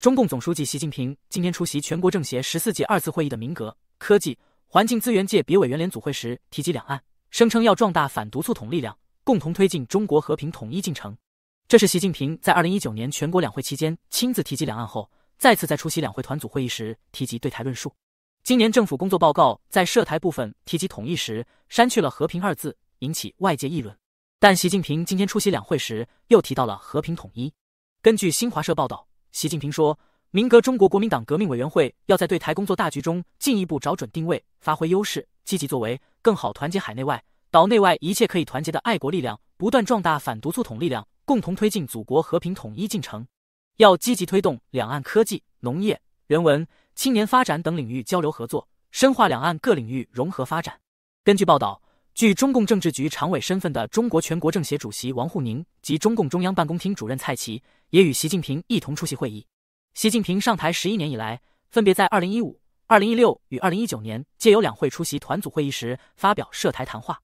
中共总书记习近平今天出席全国政协十四届二次会议的民革、科技、环境资源界别委员联组会时，提及两岸，声称要壮大反独促统力量，共同推进中国和平统一进程。这是习近平在2019年全国两会期间亲自提及两岸后，再次在出席两会团组会议时提及对台论述。今年政府工作报告在涉台部分提及统一时，删去了“和平”二字，引起外界议论。但习近平今天出席两会时又提到了和平统一。根据新华社报道。习近平说：“民革中国国民党革命委员会要在对台工作大局中进一步找准定位，发挥优势，积极作为，更好团结海内外、岛内外一切可以团结的爱国力量，不断壮大反独促统力量，共同推进祖国和平统一进程。要积极推动两岸科技、农业、人文、青年发展等领域交流合作，深化两岸各领域融合发展。”根据报道。据中共政治局常委身份的中国全国政协主席王沪宁及中共中央办公厅主任蔡奇也与习近平一同出席会议。习近平上台十一年以来，分别在二零一五、二零一六与二零一九年借由两会出席团组会议时发表涉台谈话。